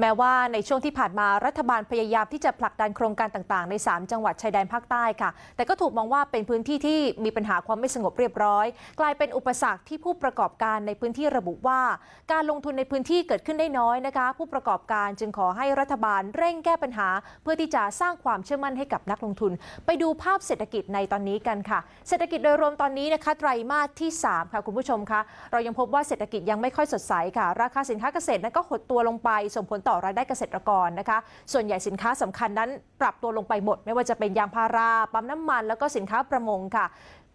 แม้ว่าในช่วงที่ผ่านมารัฐบาลพยายามที่จะผลักดันโครงการต่างๆใน 3 จังหวัดชายแดนภาคใต้ค่ะ แต่ก็ถูกมองว่าเป็นพื้นที่ที่มีปัญหาความไม่สงบเรียบร้อย กลายเป็นอุปสรรคที่ผู้ประกอบการในพื้นที่ระบุว่าการลงทุนในพื้นที่เกิดขึ้นได้น้อยนะคะ ผู้ประกอบการจึงขอให้รัฐบาลเร่งแก้ปัญหา เพื่อที่จะสร้างความเชื่อมั่นให้กับนักลงทุน ไปดูภาพเศรษฐกิจในตอนนี้กันค่ะ เศรษฐกิจโดยรวมตอนนี้นะคะ ไตรมาสที่ 3 ค่ะคุณผู้ชมคะเรายังพบว่าเศรษฐกิจยังไม่ค่อยสดใสค่ะ ราคาสินค้าเกษตรนั้นก็หดตัวลงไปส่งผลต่อรายได้เกษตรกรนะคะ ส่วนใหญ่สินค้าสำคัญนั้นปรับตัวลงไปหมด ไม่ว่าจะเป็นยางพารา ปั๊มน้ำมัน แล้วก็สินค้าประมงค่ะ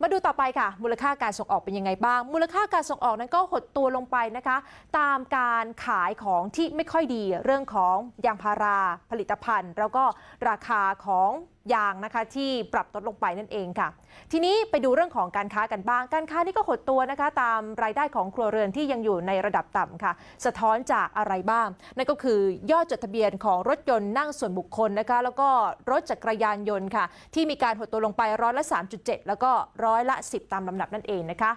มาดูต่อไปค่ะ มูลค่าการส่งออกเป็นยังไงบ้าง มูลค่าการส่งออกนั้นก็หดตัวลงไปนะคะ ตามการขายของที่ไม่ค่อยดีเรื่องของยางพาราผลิตภัณฑ์แล้วก็ราคาของยางนะคะที่ปรับลดลงไปนั่นเองค่ะ ทีนี้ไปดูเรื่องของการค้ากันบ้างการค้านี่ก็หดตัวนะคะ ตามรายได้ของครัวเรือนที่ยังอยู่ในระดับต่ำค่ะ สะท้อนจากอะไรบ้างนั่นก็คือยอดจดทะเบียนของรถยนต์นั่งส่วนบุคคลนะคะ แล้วก็รถจักรยานยนต์ค่ะ ที่มีการหดตัวลงไปร้อยละ 3.7 แล้วก็ร้อยละ 10 ตามลำดับนั่นเองนะคะ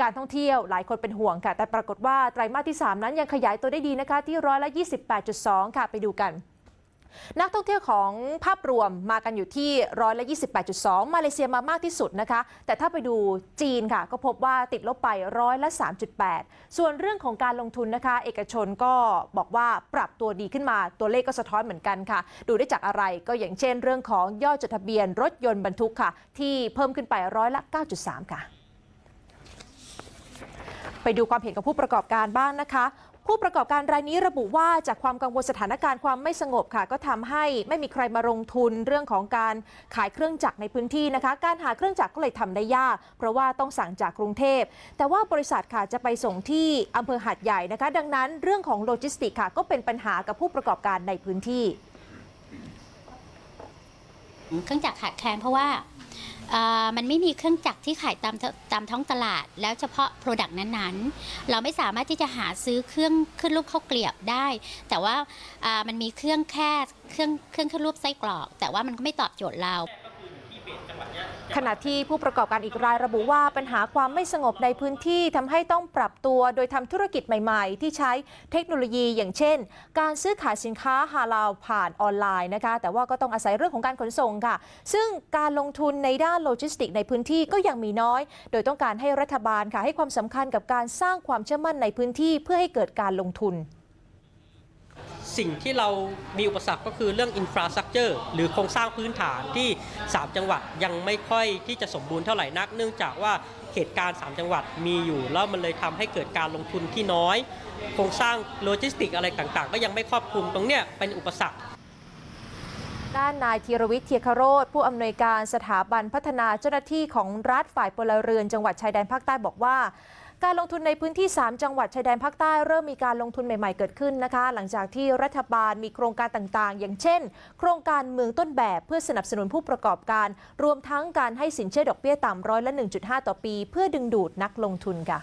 การท่องเที่ยวหลายคนเป็นห่วงค่ะ แต่ปรากฏว่าไตรมาสที่ 3 นั้นยังขยายตัวได้ดีนะคะที่ร้อยละ 28.2 ค่ะ ไปดูกันนักท่องเที่ยวของภาพรวมมากันอยู่ที่ร้อยละ28.2 มาเลเซียมามากที่สุดนะคะ แต่ถ้าไปดูจีนค่ะก็พบว่าติดลบไปร้อยละ3.8 ส่วนเรื่องของการลงทุนนะคะ เอกชนก็บอกว่าปรับตัวดีขึ้นมาตัวเลขก็สะท้อนเหมือนกันค่ะ ดูได้จากอะไรก็อย่างเช่นเรื่องของยอดจดทะเบียนรถยนต์บรรทุกค่ะ ที่เพิ่มขึ้นไปร้อยละ 9.3 ค่ะ ไปดูความเห็นของผู้ประกอบการบ้างนะคะผู้ประกอบการรายนี้ระบุว่าจากความกังวลสถานการณ์ความไม่สงบค่ะก็ทำให้ ไม่มีใครมาลงทุนเรื่องของการขายเครื่องจักรในพื้นที่นะคะ การหาเครื่องจักรก็เลยทำได้ยาก เพราะว่าต้องสั่งจากกรุงเทพแต่ว่าบริษัทค่ะจะไปส่งที่อำเภอหาดใหญ่นะคะ ดังนั้น เรื่องของโลจิสติกค่ะก็เป็นปัญหากับผู้ประกอบการในพื้นที่ เครื่องจักรขาดแคลนเพราะว่ามันไม่มีเครื่องจักรที่ขายตามตามท้องตลาด แล้วเฉพาะโปรดักต์นั้นๆ เราไม่สามารถที่จะหาซื้อเครื่องขึ้นรูปข้าวเกลียบได้ แต่ว่ามันมีเครื่องแค่เครื่องเครื่องขึ้นรูปไส้กรอก แต่ว่ามันก็ไม่ตอบโจทย์เราขณะที่ผู้ประกอบการอีกรายระบุว่า ปัญหาความไม่สงบในพื้นที่ทำให้ต้องปรับตัวโดยทำธุรกิจใหม่ ๆ ที่ใช้เทคโนโลยี อย่างเช่น การซื้อขายสินค้าฮาลาลผ่านออนไลน์นะคะ แต่ว่าก็ต้องอาศัยเรื่องของการขนส่งค่ะ ซึ่งการลงทุนในด้านโลจิสติก ในพื้นที่ก็ยังมีน้อย โดยต้องการให้รัฐบาลค่ะให้ความสำคัญกับการสร้างความเชื่อมั่นในพื้นที่เพื่อให้เกิดการลงทุนสิ่งที่เรามีอุปสรรคก็คือเรื่องอินฟราสตรักเจอร์หรือโครงสร้างพื้นฐานที่ 3 จังหวัดยังไม่ค่อยที่จะสมบูรณ์เท่าไหร่นัก เนื่องจากว่าเหตุการณ์ 3 จังหวัดมีอยู่แล้วมันเลยทำให้เกิดการลงทุนที่น้อยโครงสร้างโลจิสติกอะไรต่างๆก็ยังไม่ครอบคลุมตรงเนี้ยเป็นอุปสรรคด้านนายธีรวิทย์เทียคโรธผู้อำนวยการสถาบันพัฒนาเจ้าหน้าที่ของรัฐฝ่ายพลเรือน จังหวัดชายแดนภาคใต้บอกว่าการลงทุนในพื้นที่ 3 จังหวัดชายแดนภาคใต้เริ่มมีการลงทุนใหม่ๆเกิดขึ้นนะคะ หลังจากที่รัฐบาลมีโครงการต่างๆ อย่างเช่นโครงการเมืองต้นแบบเพื่อสนับสนุนผู้ประกอบการ รวมทั้งการให้สินเชื่อดอกเบี้ยต่ำร้อยละ1.5 ต่อปีเพื่อดึงดูดนักลงทุนค่ะ